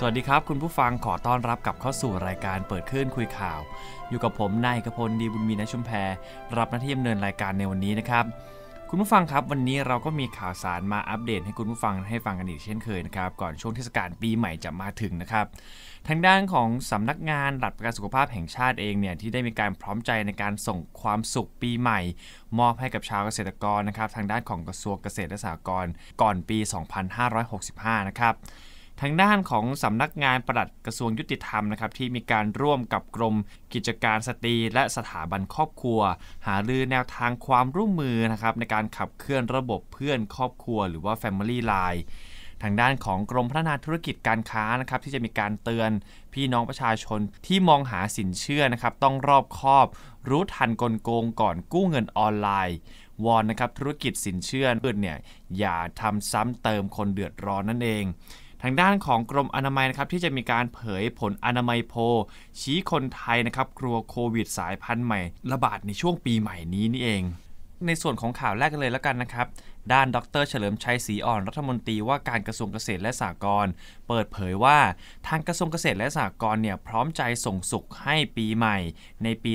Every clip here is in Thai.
สวัสดีครับ คุณผู้ฟังขอต้อนรับกับเข้าสู่รายการเปิดคลื่นคุยข่าว อยู่กับผมนายกพลดีบุญมีนชุมแพรรับหน้าที่ดำเนินรายการในวันนี้นะครับคุณผู้ฟังครับวันนี้เราก็มีข่าวสารมาอัปเดตให้คุณผู้ฟังให้ฟังกันอีกเช่นเคยนะครับก่อนช่วงเทศกาลปีใหม่จะมาถึงนะครับทางด้านของสำนักงานหลักประกันสุขภาพแห่งชาติเองเนี่ยที่ได้มีการพร้อมใจในการส่งความสุขปีใหม่ มอบให้กับชาวเกษตรกรนะครับ ทางด้านของกระทรวงเกษตรและสหกรณ์ก่อนปี 2565นะครับทางด้านของสำนักงานปลัดกระทรวงยุติธรรมนะครับที่มีการร่วมกับกรมกิจการสตรี และสถาบันครอบครัว หารือแนวทางความร่วมมือนะครับในการขับเคลื่อนระบบเพื่อนครอบครัว หรือว่า Family Line ทางด้านของกรมพัฒนาธุรกิจการค้านะครับที่จะมีการเตือนพี่น้องประชาชนที่มองหาสินเชื่อนะครับต้องรอบคอบรู้ทันกลโกงก่อนกู้เงินออนไลน์วอนนะครับธุรกิจสินเชื่อเนี่ยอย่าทำซ้ำเติมคนเดือดร้อนนั่นเองทางด้านของกรมอนามัยนะครับที่จะมีการเผยผลอนามัยโพ ชี้คนไทยนะครับกลัวโควิดสายพันธุ์ใหม่ระบาดในช่วงปีใหม่นี้นี่เอง ในส่วนของข่าวแรกกันเลยแล้วกันนะครับด้านดรเฉลิมชัยศรีอ่อนรัฐมนตรีว่าการกระทรวงเกษตรและสหกรณ์เปิดเผยว่าทางกระทรวงเกษตรและสหกรณ์เนี่ยพร้อมใจส่งสุขให้ปีใหม่ในปี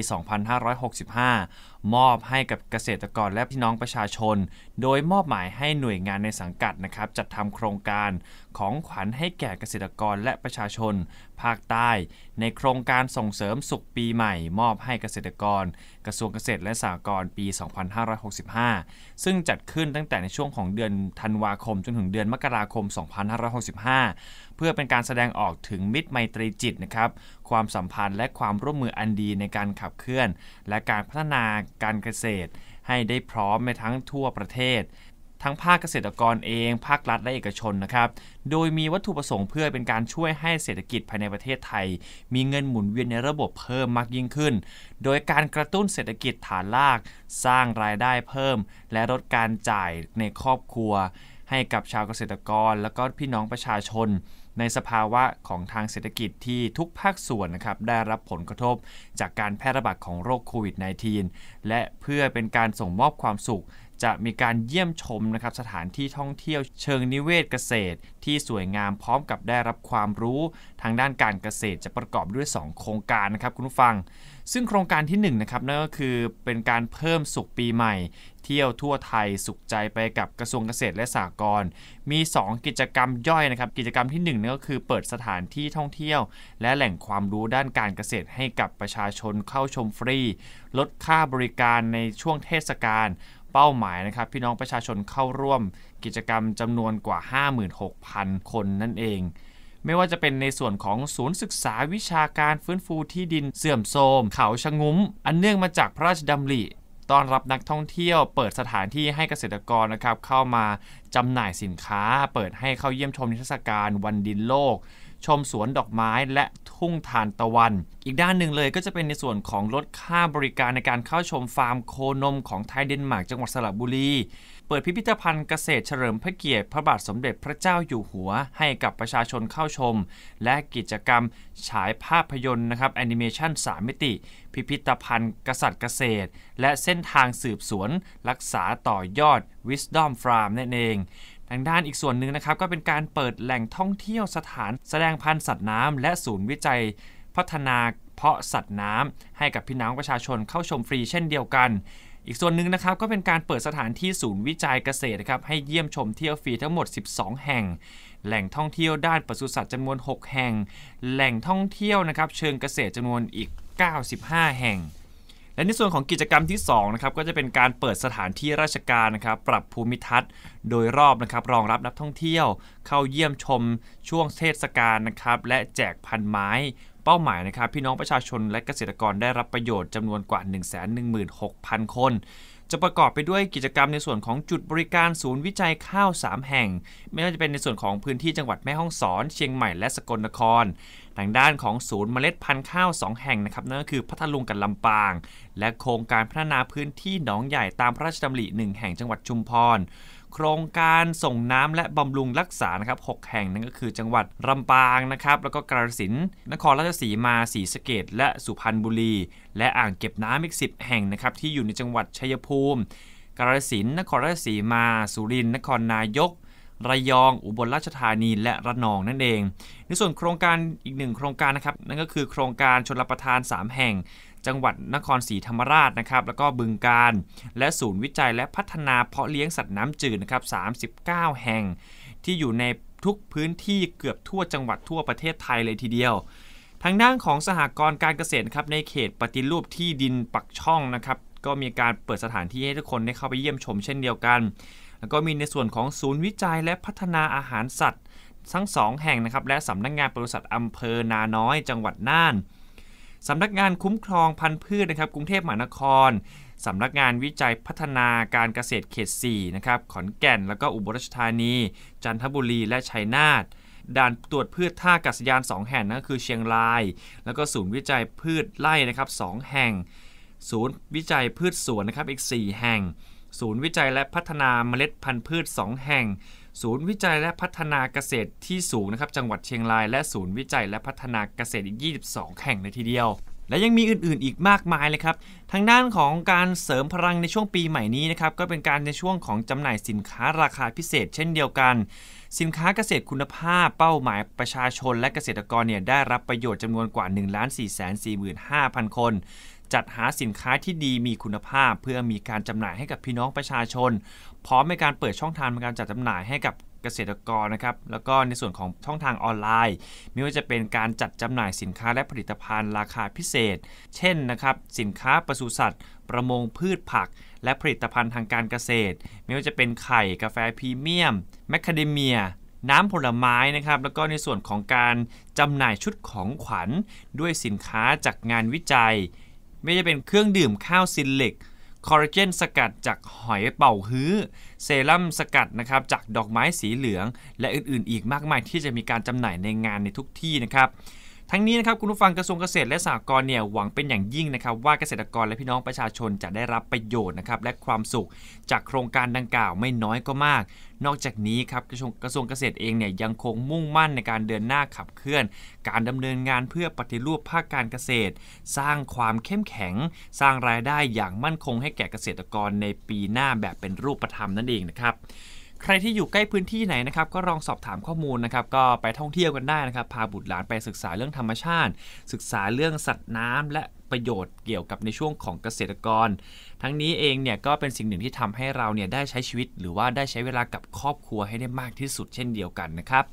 2565 มอบให้กับเกษตรกรและพี่น้องประชาชน โดยมอบหมายให้หน่วยงานในสังกัดนะครับจัดทำโครงการของขวัญให้แก่เกษตรกรและประชาชน ภาคใต้ ในโครงการส่งเสริมสุขปีใหม่ มอบให้เกษตรกร กระทรวงเกษตรและสหกรณ์ปี 2565 ซึ่งจัดขึ้นตั้งแต่ในช่วงของเดือนธันวาคมจนถึงเดือนมกราคม 2565 เพื่อเป็นการแสดงออกถึงมิตรไมตรีจิตนะครับ ความสัมพันธ์และความร่วมมืออันดีในการขับเคลื่อน และการพัฒนาการเกษตรให้ได้พร้อมในทั้งทั่วประเทศทั้งภาคเกษตรกรเอง ภาครัฐและเอกชนนะครับ โดยมีวัตถุประสงค์เพื่อเป็นการช่วยให้เศรษฐกิจภายในประเทศไทย มีเงินหมุนเวียนในระบบเพิ่มมากยิ่งขึ้น โดยการกระตุ้นเศรษฐกิจฐานรากสร้างรายได้เพิ่มและลดการจ่ายในครอบครัว ให้กับชาวเกษตรกรและก็พี่น้องประชาชน ในสภาวะของทางเศรษฐกิจที่ทุกภาคส่วนนะครับได้รับผลกระทบจากการแพร่ระบาดของโรคโควิด -19 และเพื่อเป็นการส่งมอบความสุขจะมีการเยี่ยมชมนะครับสถานที่ท่องเที่ยวเชิงนิเวศเกษตร ที่สวยงามพร้อมกับได้รับความรู้ทางด้านการเกษตร จะประกอบด้วย 2 โครงการนะครับคุณผู้ฟัง ซึ่งโครงการที่1นะครับนั่นก็คือเป็นการเพิ่มสุขปีใหม่เที่ยวทั่วไทยสุขใจไปกับกระทรวงเกษตรและสหกรณ์มี 2 กิจกรรมย่อยนะครับ กิจกรรมที่1นั่นก็คือเปิดสถานที่ท่องเที่ยว และแหล่งความรู้ด้านการเกษตรให้กับประชาชนเข้าชมฟรี ลดค่าบริการในช่วงเทศกาลเป้าหมายนะครับ พี่น้องประชาชนเข้าร่วมกิจกรรมจำนวนกว่า 56,000 คนนั่นเอง ไม่ว่าจะเป็นในส่วนของศูนย์ศึกษาวิชาการฟื้นฟูที่ดินเสื่อมโทรม เขาชะงุ้ม อันเนื่องมาจากพระราชดำริต้อนรับนักท่องเที่ยวเปิดสถานที่ให้เกษตรกรนะครับ เข้ามาจำหน่ายสินค้า เปิดให้เข้าเยี่ยมชมนิทรรศการวันดินโลกชมสวนดอกไม้และทุ่งทานตะวัน อีกด้านหนึ่งเลยก็จะเป็นในส่วนของลดค่าบริการในการเข้าชมฟาร์มโคนมของไทยเดนมาร์กจังหวัดสระบุรี เปิดพิพิธภัณฑ์เกษตรเฉลิมพระเกียรติพระบาทสมเด็จพระเจ้าอยู่หัว ให้กับประชาชนเข้าชม และกิจกรรมฉายภาพยนตร์นะครับ แอนิเมชัน3 มิติ พิพิธภัณฑ์กษัตริย์เกษตร และเส้นทางสืบสวน รักษาต่อยอด Wisdom Farm นั่นเองทางด้านอีกส่วนหนึ่งนะครับก็เป็นการเปิดแหล่งท่องเที่ยวสถานแสดงพันธุ์สัตว์น้ำ และศูนย์วิจัย พัฒนาเพาะสัตว์น้ำ ให้กับพี่น้องประชาชนเข้าชมฟรีเช่นเดียวกัน อีกส่วนหนึ่งนะครับก็เป็นการเปิดสถานที่ศูนย์วิจัยเกษตรครับให้เยี่ยมชมเที่ยวฟรีทั้งหมด 12 แห่ง แหล่งท่องเที่ยวด้านปศุสัตว์จำนวน 6 แห่ง แหล่งท่องเที่ยวนะครับเชิงเกษตรจำนวนอีก 95 แห่งและในส่วนของกิจกรรมที่2นะครับก็จะเป็นการเปิดสถานที่ราชการนะครับ ปรับภูมิทัศน์ โดยรอบนะครับรองรับนักท่องเที่ยว เข้าเยี่ยมชม ช่วงเทศกาลนะครับและแจกพันไม้ เป้าหมายนะครับ พี่น้องประชาชนและเกษตรกรได้รับประโยชน์จำนวนกว่า 116,000 คน จะประกอบไปด้วยกิจกรรมในส่วนของจุดบริการศูนย์วิจัยข้าว 3 แห่ง ไม่ว่าจะเป็นในส่วนของพื้นที่จังหวัดแม่ฮ่องสอน เชียงใหม่และสกลนครทางด้านของศูนย์เมล็ดพันธุ์ข้าว 2 แห่งนะครับนั่นก็คือพัทลุงกับลำปาง และโครงการพัฒนาพื้นที่หนองใหญ่ตามพระราชดำริ1แห่งจังหวัดชุมพร โครงการส่งน้ำและบำรุงรักษานะครับ6แห่งนั่นก็คือจังหวัดลำปางนะครับแล้วก็กาฬสินธุ์นครราชสีมาศรีสะเกดและสุพรรณบุรี และอ่างเก็บน้ำอีก 10 แห่งนะครับที่อยู่ในจังหวัดชัยภูมิกาฬสินธุ์นครราชสีมาสุรินทร์นครนายกระยองอุบลราชธานีและระนองนั่นเอง ในส่วนโครงการอีกหนึ่งโครงการนะครับนั่นก็คือโครงการชนรประทาน 3 แห่ง จังหวัดนครศรีธรรมราชนะครับแล้วก็บึงการและศูนย์วิจัยและพัฒนาเพาะเลี้ยงสัตว์น้ำจืดนะครับ39 แห่ง ที่อยู่ในทุกพื้นที่เกือบทั่วจังหวัดทั่วประเทศไทยเลยทีเดียว ทางด้านของสหกรณ์การเกษตรครับในเขตปฏิรูปที่ดินปักช่องนะครับก็มีการเปิดสถานที่ให้ทุกคนได้เข้าไปเยี่ยมชมเช่นเดียวกันแล้วก็มีในส่วนของศูนย์วิจัยและพัฒนาอาหารสัตว์ ทั้ง 2 แห่งนะครับและสำนักงงานปรุษัทอำเภอนาน้อย จังหวัดน่านสำนักงานคุ้มครองพันธุ์พืชนะครับ กรุงเทพมหานครสำนักงานวิจัยพัฒนาการเกษตรเขต4นะครับขอนแก่น แล้วก็อุบลราชธานี จันทบุรีและชัยนาทด่านตรวจพืชท่าอากาศยาน 2 แห่งนั่นคือเชียงราย แล้วก็ศูนย์วิจัยพืชไร่นะครับ 2 แห่ง ศูนย์วิจัยพืชสวนนะครับอีก4แห่งศูนย์วิจัยและพัฒนาเมล็ดพันธุ์พืช 2 แห่ง ศูนย์วิจัยและพัฒนาเกษตรที่สูงนะครับจังหวัดเชียงราย และศูนย์วิจัยและพัฒนาเกษตรอีก22 แห่งเลยทีเดียว และยังมีอื่นๆอีกมากมายเลยครับ ทางด้านของการเสริมพลังในช่วงปีใหม่นี้นะครับก็เป็นการในช่วงของจำหน่ายสินค้าราคาพิเศษ เช่นเดียวกัน สินค้าเกษตรคุณภาพ เป้าหมายประชาชนและเกษตรกรเนี่ยได้รับประโยชน์จำนวนกว่า1 4 4 5 0 0 0 คนจัดหาสินค้าที่ดีมีคุณภาพเพื่อมีการจำหน่ายให้กับพี่น้องประชาชน พร้อมในการเปิดช่องทางในการจัดจำหน่ายให้กับเกษตรกรนะครับ แล้วก็ในส่วนของช่องทางออนไลน์ไม่ว่าจะเป็นการจัดจำหน่ายสินค้าและผลิตภัณฑ์ราคาพิเศษ เช่นนะครับสินค้าปศุสัตว์ ประมงพืชผัก และผลิตภัณฑ์ทางการเกษตรไม่ว่าจะเป็นไข่กาแฟพรีเมียม แมคคาเดเมีย น้ำผลไม้นะครับแล้วก็ในส่วนของการจำหน่ายชุดของขวัญด้วยสินค้าจากงานวิจัยไม่ใช่เป็นเครื่องดื่มข้าวซินเล็กคอลลาเจนสกัดจากหอยเป่าฮื้อ เซรั่มสกัดนะครับจากดอกไม้สีเหลือง และอื่นๆ อีกมากมายที่จะมีการจำหน่ายในงานในทุกที่นะครับทั้งนี้นะครับคุณผู้ฟังกระทรวงเกษตรและสหกรณ์เนี่ยหวังเป็นอย่างยิ่งนะครับ ว่าเกษตรกรและพี่น้องประชาชนจะได้รับประโยชน์นะครับ และความสุขจากโครงการดังกล่าวไม่น้อยก็มาก นอกจากนี้ครับกระทรวงเกษตรเองเนี่ยยังคงมุ่งมั่นในการเดินหน้าขับเคลื่อน การดำเนินงานเพื่อปฏิรูปภาคการเกษตร สร้างความเข้มแข็ง สร้างรายได้อย่างมั่นคงให้แก่เกษตรกรในปีหน้าแบบเป็นรูปธรรมนั่นเองนะครับใครที่อยู่ใกล้พื้นที่ไหนนะครับก็ลองสอบถามข้อมูลนะครับ ก็ไปท่องเที่ยวกันได้นะครับพาบุตรหลานไปศึกษาเรื่องธรรมชาติ ศึกษาเรื่องสัตว์น้ำ และประโยชน์เกี่ยวกับในช่วงของเกษตรกร ทั้งนี้เองเนี่ยก็เป็นสิ่งหนึ่งที่ทำให้เราเนี่ยได้ใช้ชีวิตหรือว่าได้ใช้เวลากับครอบครัวให้ได้มากที่สุดเช่นเดียวกันนะครับ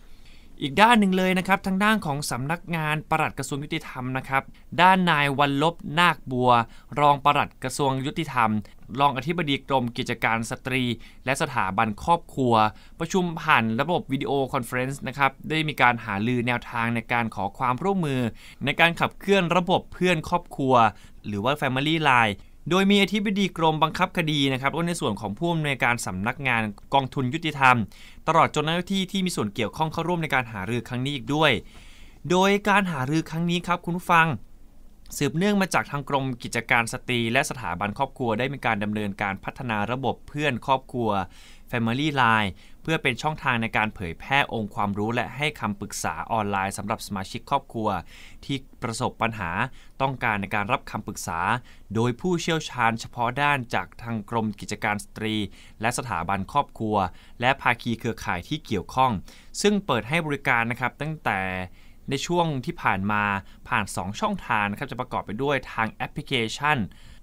อีกด้านหนึ่งเลยนะครับทางด้านของสำนักงานปลัดกระทรวงยุติธรรมนะครับด้านนายวันลบนาคบัว รองปลัดกระทรวงยุติธรรม รองอธิบดีกรมกิจการสตรี และสถาบันครอบครัว ประชุมผ่านระบบวิดีโอคอนเฟรนซ์นะครับได้มีการหาลือแนวทางในการขอความร่วมมือ ในการขับเคลื่อนระบบเพื่อนครอบครัว หรือว่า Family Line โดยมีอธิบดีกรมบังคับคดีนะครับและในส่วนของผู้อำนวยการสำนักงานกองทุนยุติธรรม ตลอดจนเจ้าหน้าที่ที่มีส่วนเกี่ยวข้องเข้าร่วมในการหารือครั้งนี้อีกด้วย โดยการหารือครั้งนี้ครับคุณผู้ฟังสืบเนื่องมาจากทางกรมกิจการสตรี และสถาบันครอบครัวได้มีการดำเนินการพัฒนาระบบเพื่อนครอบครัว Family Line เพื่อเป็นช่องทางในการเผยแพร่องค์ความรู้และให้คำปรึกษาออนไลน์สำหรับสมาชิกครอบครัว ที่ประสบปัญหาต้องการในการรับคำปรึกษา โดยผู้เชี่ยวชาญเฉพาะด้านจากทางกรมกิจการสตรี และสถาบันครอบครัว และภาคีเครือข่ายที่เกี่ยวข้อง ซึ่งเปิดให้บริการนะครับ ตั้งแต่ในช่วงที่ผ่านมาผ่าน 2 ช่องทางนะครับจะประกอบไปด้วยทางแอปพลิเคชัน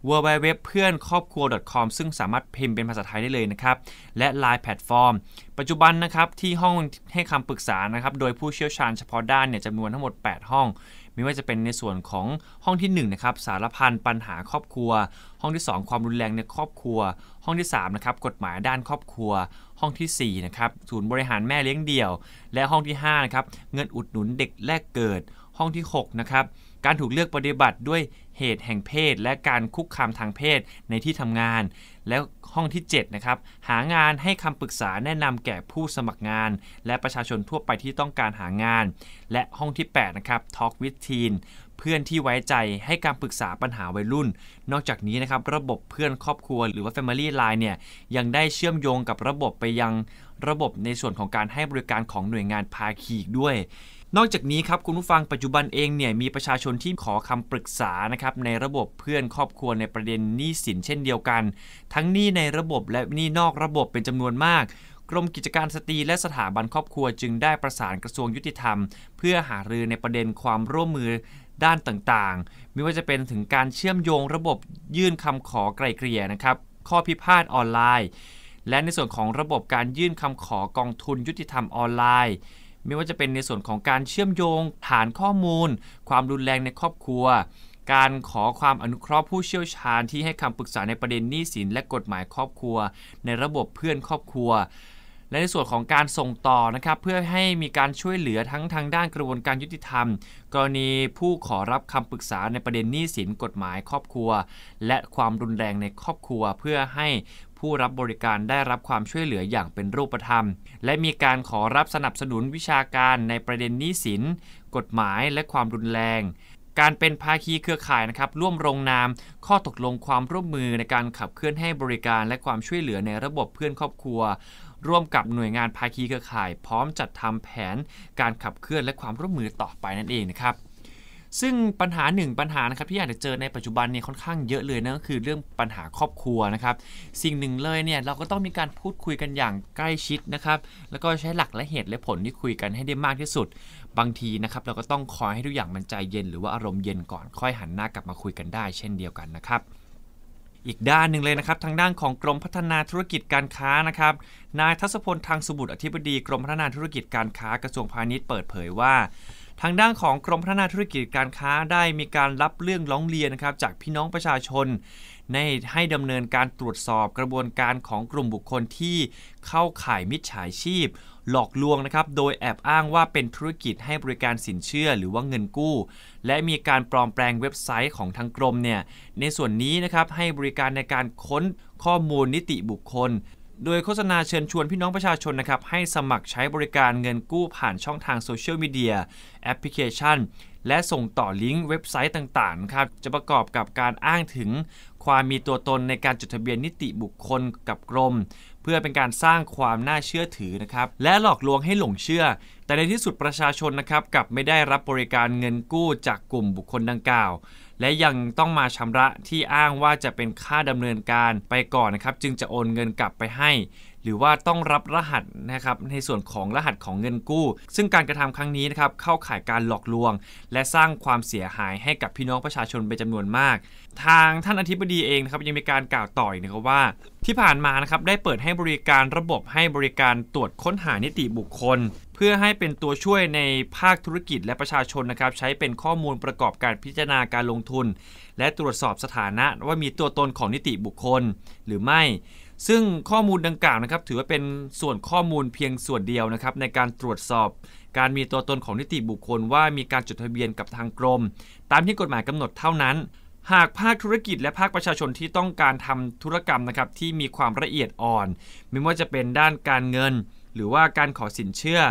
w w w เพื่อนครอบครัว .com ซึ่งสามารถพิมพ์เป็นภาษาไทยได้เลยนะครับและ Line แพลตฟอร์มปัจจุบันนะครับที่ห้องให้คำปรึกษานะครับโดยผู้เชี่ยวชาญเฉพาะด้านเนี่ยจำนวนทั้งหมด 8 ห้องไม่ว่าจะเป็นในส่วนของห้องที่1นะครับสารพันปัญหาครอบครัว ห้องที่ 2 ความรุนแรงในครอบครัว ห้องที่3นะครับกฎหมายด้านครอบครัว ห้องที่4นะครับศูนย์บริหารแม่เลี้ยงเดี่ยว และห้องที่5นะครับเงินอุดหนุนเด็กแรกเกิด ห้องที่6นะครับการถูกเลือกปฏิบัติด้วยเหตุแห่งเพศ และการคุกคามทางเพศในที่ทำงานแล้วห้องที่7นะครับหางานให้คำปรึกษาแนะนำแก่ผู้สมัครงาน และประชาชนทั่วไปที่ต้องการหางาน และห้องที่8นะครับ Talk with Teen เพื่อนที่ไว้ใจให้การปรึกษาปัญหาวัยรุ่น นอกจากนี้นะครับระบบเพื่อนครอบครัวหรือว่า Family Line เนี่ยยังได้เชื่อมโยงกับระบบไปยังระบบในส่วนของการให้บริการของหน่วยงานภาคีอีกด้วยนอกจากนี้ครับคุณผู้ฟังปัจจุบันเองเนี่ยมีประชาชนที่ขอคำปรึกษานะครับในระบบเพื่อนครอบครัวในประเด็นหนี้สินเช่นเดียวกัน ทั้งหนี้ในระบบและหนี้นอกระบบเป็นจำนวนมาก กรมกิจการสตรีและสถาบันครอบครัวจึงได้ประสานกระทรวงยุติธรรม เพื่อหารือในประเด็นความร่วมมือด้านต่างๆ ไม่ว่าจะเป็นถึงการเชื่อมโยงระบบยื่นคำขอไกล่เกลี่ยนะครับข้อพิพาทออนไลน์ และในส่วนของระบบการยื่นคำขอกองทุนยุติธรรมออนไลน์ไม่ว่าจะเป็นในส่วนของการเชื่อมโยงฐานข้อมูล ความรุนแรงในครอบครัว การขอความอนุเคราะห์ผู้เชี่ยวชาญ ที่ให้คำปรึกษาในประเด็นหนี้สินและกฎหมายครอบครัวในระบบเพื่อนครอบครัว และในส่วนของการส่งต่อนะครับเพื่อให้มีการช่วยเหลือทั้งทางด้านกระบวนการยุติธรรม กรณีผู้ขอรับคำปรึกษาในประเด็นหนี้สินกฎหมายครอบครัว และความรุนแรงในครอบครัวเพื่อให้ผู้รับบริการได้รับความช่วยเหลืออย่างเป็นรูปธรรม และมีการขอรับสนับสนุนวิชาการในประเด็นนี้สินกฎหมายและความรุนแรง การเป็นภาคีเครือข่ายนะครับ ร่วมลงนาม ข้อตกลงความร่วมมือในการขับเคลื่อนให้บริการ และความช่วยเหลือในระบบเพื่อนครอบครัว ร่วมกับหน่วยงานภาคีเครือข่าย พร้อมจัดทำแผน การขับเคลื่อนและความร่วมมือต่อไปนั่นเองนะครับซึ่งปัญหาหนึ่งปัญหานะครับที่อาจจะเจอในปัจจุบันเนี่ยค่อนข้างเยอะเลยนะก็คือเรื่องปัญหาครอบครัวนะครับสิ่งหนึ่งเลยเนี่ยเราก็ต้องมีการพูดคุยกันอย่างใกล้ชิดนะครับแล้วก็ใช้หลักและเหตุและผลที่คุยกันให้ได้มากที่สุด บางทีนะครับเราก็ต้องคอยให้ทุกอย่างมันใจเย็นหรือว่าอารมณ์เย็นก่อนค่อยหันหน้ากลับมาคุยกันได้ เช่นเดียวกันนะครับอีกด้านหนึ่งเลยนะครับทางด้านของกรมพัฒนาธุรกิจการค้านะครับ นายทัศพลทางสบุตรอธิบดีกรมพัฒนาธุรกิจการค้ากระทรวงพาณิชย์เปิดเผยว่าทางด้านของกรมพัฒนาธุรกิจการค้าได้มีการรับเรื่องร้องเรียนนะครับจากพี่น้องประชาชน ในให้ดำเนินการตรวจสอบกระบวนการของกลุ่มบุคคลที่เข้าข่ายมิจฉาชีพ หลอกลวงนะครับโดยแอบอ้างว่าเป็นธุรกิจให้บริการสินเชื่อหรือว่าเงินกู้ และมีการปลอมแปลงเว็บไซต์ของทางกรมเนี่ยในส่วนนี้นะครับให้บริการในการค้นข้อมูลนิติบุคคลโดยโฆษณาเชิญชวนพี่น้องประชาชนนะครับ ให้สมัครใช้บริการเงินกู้ผ่านช่องทางโซเชียลมีเดียแอปพลิเคชัน และส่งต่อลิงก์เว็บไซต์ต่างๆครับจะประกอบกับการอ้างถึงความมีตัวตนในการจดทะเบียนนิติบุคคลกับกรม เพื่อเป็นการสร้างความน่าเชื่อถือนะครับและหลอกลวงให้หลงเชื่อ แต่ในที่สุดประชาชนนะครับกลับไม่ได้รับบริการเงินกู้จากกลุ่มบุคคลดังกล่าวและยังต้องมาชำระที่อ้างว่าจะเป็นค่าดำเนินการไปก่อนนะครับจึงจะโอนเงินกลับไปให้ หรือว่าต้องรับรหัสนะครับในส่วนของรหัสของเงินกู้ ซึ่งการกระทำครั้งนี้นะครับเข้าข่ายการหลอกลวง และสร้างความเสียหายให้กับพี่น้องประชาชนเป็นจำนวนมาก ทางท่านอธิบดีเองนะครับยังมีการกล่าวต่อยนะครับว่าที่ผ่านมานะครับได้เปิดให้บริการระบบให้บริการตรวจค้นหานิติบุคคลเพื่อให้เป็นตัวช่วยในภาคธุรกิจและประชาชนนะครับใช้เป็นข้อมูลประกอบการพิจารณาการลงทุน และตรวจสอบสถานะว่ามีตัวตนของนิติบุคคล หรือไม่ ซึ่งข้อมูลดังกล่าวนะครับถือว่าเป็นส่วนข้อมูลเพียงส่วนเดียวนะครับในการตรวจสอบการมีตัวตนของนิติบุคคลว่ามีการจดทะเบียนกับทางกรม ตามที่กฎหมายกำหนดเท่านั้น หากภาคธุรกิจและภาคประชาชนที่ต้องการทำธุรกรรมนะครับที่มีความละเอียดอ่อน ไม่ว่าจะเป็นด้านการเงินหรือว่าการขอสินเชื่อ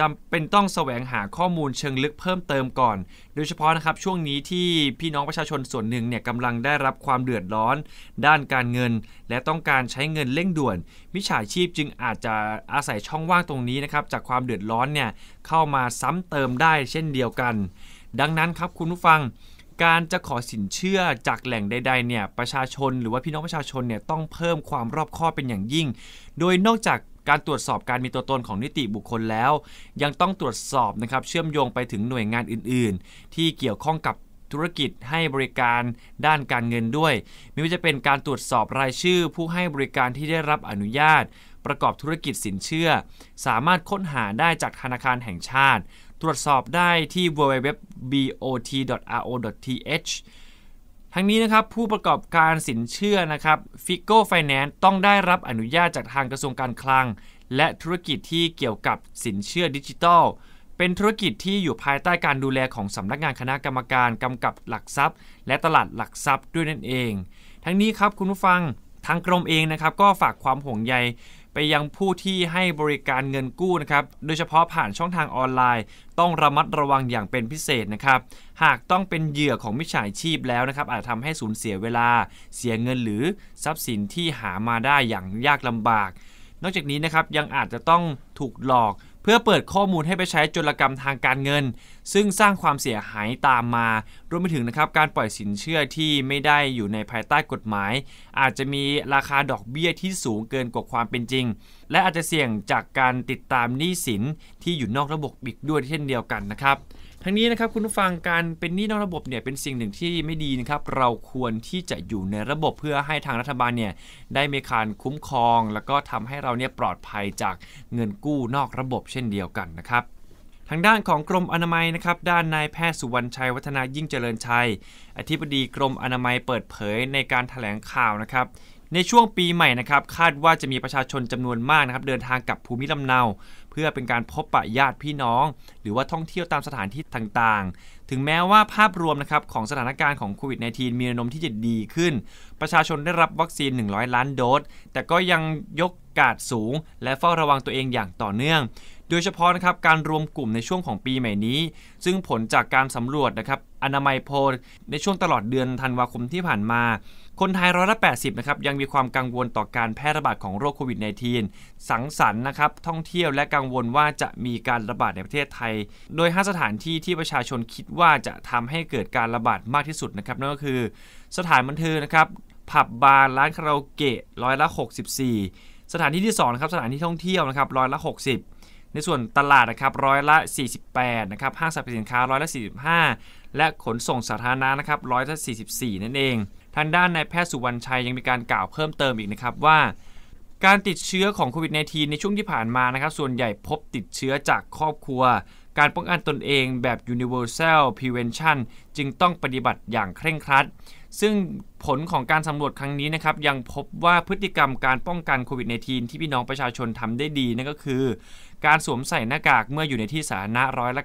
จำเป็นต้องแสวงหาข้อมูลเชิงลึกเพิ่มเติมก่อน โดยเฉพาะนะครับช่วงนี้ที่พี่น้องประชาชนส่วนหนึ่งเนี่ยกำลังได้รับความเดือดร้อน ด้านการเงิน และต้องการใช้เงินเร่งด่วนมิจฉาชีพจึงอาจจะอาศัยช่องว่างตรงนี้นะครับจากความเดือดร้อนเนี่ยเข้ามาซ้ำเติมได้เช่นเดียวกัน ดังนั้นครับคุณผู้ฟัง การจะขอสินเชื่อจากแหล่งใดๆเนี่ยประชาชนหรือว่าพี่น้องประชาชนเนี่ยต้องเพิ่มความรอบคอบเป็นอย่างยิ่ง โดยนอกจากการตรวจสอบการมีตัวตนของนิติบุคคลแล้ว ยังต้องตรวจสอบนะครับเชื่อมโยงไปถึงหน่วยงานอื่น ๆ ที่เกี่ยวข้องกับธุรกิจให้บริการด้านการเงินด้วย ไม่ว่าจะเป็นการตรวจสอบรายชื่อผู้ให้บริการที่ได้รับอนุญาต ประกอบธุรกิจสินเชื่อ สามารถค้นหาได้จากธนาคารแห่งชาติ ตรวจสอบได้ที่ www.bot.ro.th ทั้งนี้นะครับผู้ประกอบการสินเชื่อนะครับฟิโก้ไฟแนนซ์ต้องได้รับอนุญาตจากทางกระทรวงการคลัง และธุรกิจที่เกี่ยวกับสินเชื่อดิจิทัลเป็นธุรกิจที่อยู่ภายใต้การดูแลของสำนักงานคณะกรรมการกำกับหลักทรัพย์ และตลาดหลักทรัพย์ด้วยนั่นเอง ทั้งนี้ครับคุณผู้ฟัง ทางกรมเองนะครับก็ฝากความห่วงใยไปยังผู้ที่ให้บริการเงินกู้นะครับ โดยเฉพาะผ่านช่องทางออนไลน์ ต้องระมัดระวังอย่างเป็นพิเศษนะครับ หากต้องเป็นเหยื่อของมิจฉาชีพแล้วนะครับ อาจทำให้สูญเสียเวลา เสียเงินหรือทรัพย์สินที่หามาได้อย่างยากลำบาก นอกจากนี้นะครับ ยังอาจจะต้องถูกหลอกเพื่อเปิดข้อมูลให้ไปใช้จลกรรมทางการเงินซึ่งสร้างความเสียหายตามมา รวมไปถึงนะครับการปล่อยสินเชื่อที่ไม่ได้อยู่ในภายใต้กฎหมาย อาจจะมีราคาดอกเบี้ยที่สูงเกินกว่าความเป็นจริง และอาจจะเสี่ยงจากการติดตามหนี้สิน ที่อยู่นอกระบบอีกด้วยเช่นเดียวกันนะครับ ทั้งนี้นะครับคุณผู้ฟังการเป็นหนี้นอกระบบเนี่ยเป็นสิ่งหนึ่งที่ไม่ดีนะครับ เราควรที่จะอยู่ในระบบเพื่อให้ทางรัฐบาลเนี่ยได้มีการคุ้มครอง แล้วก็ทำให้เราเนี่ยปลอดภัยจากเงินกู้นอกระบบเช่นเดียวกันนะครับทางด้านของกรมอนามัยนะครับ ด้านนายแพทย์ สุวรรณชัย วัฒนายิ่งเจริญชัย อธิบดีกรมอนามัยเปิดเผยในการถแถลงข่าวนะครับ ในช่วงปีใหม่นะครับ คาดว่าจะมีประชาชนจำนวนมากนะครับ เดินทางกลับภูมิลำเนา เพื่อเป็นการพบปะญาติพี่น้อง หรือว่าท่องเที่ยวตามสถานที่ต่างๆ ถึงแม้ว่าภาพรวมนะครับของสถานการณ์ของโควิด -19 มีแนวโน้มที่จะดีขึ้น ประชาชนได้รับวัคซีน 100 ล้านโดส แต่ก็ยังยกกาดสูง และเฝ้าระวังตัวเองอย่างต่อเนื่องโดยเฉพาะนะครับการรวมกลุ่มในช่วงของปีใหม่นี้ ซึ่งผลจากการสำรวจนะครับอนามัยโพลในช่วงตลอดเดือนธันวาคมที่ผ่านมา คนไทยร้อยละ80นะครับยังมีความกังวลต่อการแพร่ระบาดของโรคโควิด -19 สังสรรค์นะครับท่องเที่ยวและกังวลว่าจะมีการระบาดในประเทศไทย โดย 5 สถานที่ที่ประชาชนคิดว่าจะทำให้เกิดการระบาดมากที่สุดนะครับนั่นก็คือสถานบันเทิงนะครับผับบาร์ร้านคาราโอเกะร้อยละ 64 สถานที่ที่2ครับสถานที่ท่องเที่ยวนะครับร้อยละ60ในส่วนตลาดนะครับร้อยละ 48นะครับห้างสรรพสินค้าร้อยละ 45 และขนส่งสาธารณะนะครับร้อยละ44 นั่นเอง ทางด้านนายแพทย์สุวรรณชัยยังมีการกล่าวเพิ่มเติมอีกนะครับว่า การติดเชื้อของโควิด -19 ในช่วงที่ผ่านมานะครับส่วนใหญ่พบติดเชื้อจากครอบครัว การป้องกันตนเองแบบ universal prevention จึงต้องปฏิบัติอย่างเคร่งครัด ซึ่งผลของการสำรวจครั้งนี้นะครับยังพบว่าพฤติกรรมการป้องกันโควิด -19 ที่พี่น้องประชาชนทำได้ดีนั่นก็คือการสวมใส่หน้ากากเมื่ออยู่ในที่สาธารณะร้อยละ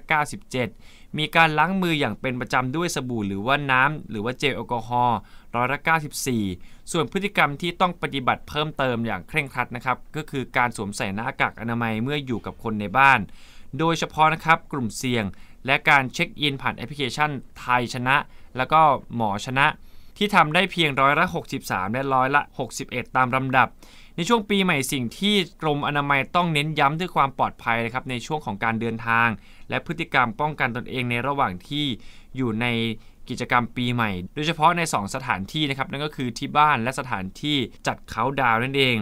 97 มีการล้างมืออย่างเป็นประจำด้วยสบู่หรือว่าน้ำ หรือว่าเจลแอลกอฮอล์ร้อยละ94 ส่วนพฤติกรรมที่ต้องปฏิบัติเพิ่มเติมอย่างเคร่งครัดนะครับก็คือการสวมใส่หน้ากากอนามัยเมื่ออยู่กับคนในบ้าน โดยเฉพาะนะครับ กลุ่มเสี่ยง และการเช็คอินผ่านแอปพลิเคชันไทยชนะ แล้วก็หมอชนะ ที่ทำได้เพียงร้อยละ63 และร้อยละ61 ตามลำดับในช่วงปีใหม่สิ่งที่กรมอนามัยต้องเน้นย้ำด้วยความปลอดภัยนะครับในช่วงของการเดินทาง และพฤติกรรมป้องกันตนเองในระหว่างที่อยู่ในกิจกรรมปีใหม่ โดยเฉพาะใน 2 สถานที่นะครับนั่นก็คือที่บ้านและสถานที่จัดเขาดาวนั่นเอง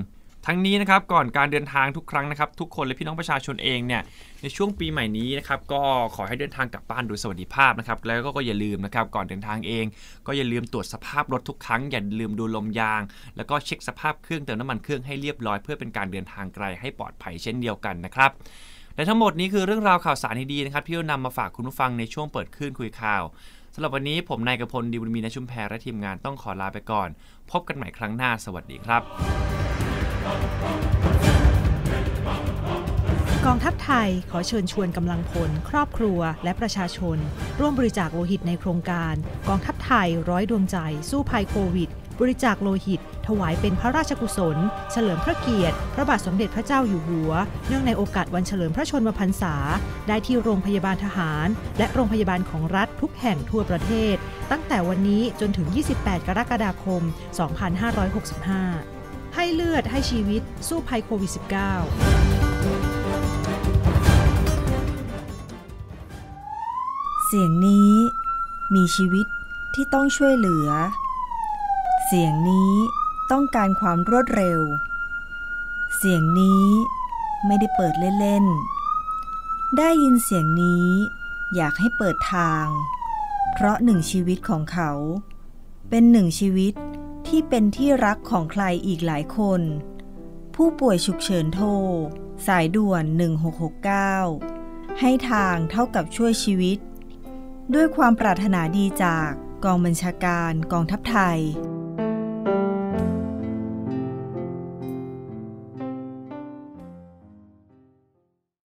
ทั้งนี้นะครับก่อนการเดินทางทุกครั้งนะครับ ทุกคนและพี่น้องประชาชนเองเนี่ยในช่วงปีใหม่นี้นะครับก็ขอให้เดินทางกลับบ้านโดยสวัสดิภาพนะครับแล้วก็อย่าลืมนะครับก่อนเดินทางเอง ก็อย่าลืมตรวจสภาพรถทุกครั้ง อย่าลืมดูลมยางแล้วก็เช็คสภาพเครื่องเติมน้ำมันเครื่องให้เรียบร้อยเพื่อเป็นการเดินทางไกลให้ปลอดภัยเช่นเดียวกันนะครับและทั้งหมดนี้คือเรื่องราวข่าวสารดีๆนะครับที่เรานำมาฝากคุณผู้ฟังในช่วงเปิดคลื่นคุยข่าวสำหรับวันนี้ผมนายกพลดีบุญมีนชุมแพรและทีมงานต้องขอลาไปก่อน พบกันใหม่ครั้งหน้าสวัสดีครับกองทัพไทยขอเชิญชวนกำลังพล ครอบครัวและประชาชน ร่วมบริจาคโลหิตในโครงการ กองทัพไทยร้อยดวงใจสู้ภัยโควิดบริจาคโลหิต ถวายเป็นพระราชกุศลเฉลิมพระเกียรติ พระบาทสมเด็จพระเจ้าอยู่หัวเนื่องในโอกาสวันเฉลิมพระชนมพรรษา ได้ที่โรงพยาบาลทหาร และโรงพยาบาลของรัฐทุกแห่งทั่วประเทศ ตั้งแต่วันนี้จนถึง 28 กรกฎาคม 2565ให้เลือดให้ชีวิตสู้ภัยโควิด -19 เสียงนี้มีชีวิตที่ต้องช่วยเหลือ เสียงนี้ต้องการความรวดเร็ว เสียงนี้ไม่ได้เปิดเล่นๆได้ยินเสียงนี้อยากให้เปิดทาง เพราะหนึ่งชีวิตของเขาเป็นหนึ่งชีวิตที่เป็นที่รักของใครอีกหลายคน ผู้ป่วยฉุกเฉินโทร สายด่วน 1669 ให้ทางเท่ากับช่วยชีวิต ด้วยความปรารถนาดีจากกองบัญชาการกองทัพไทย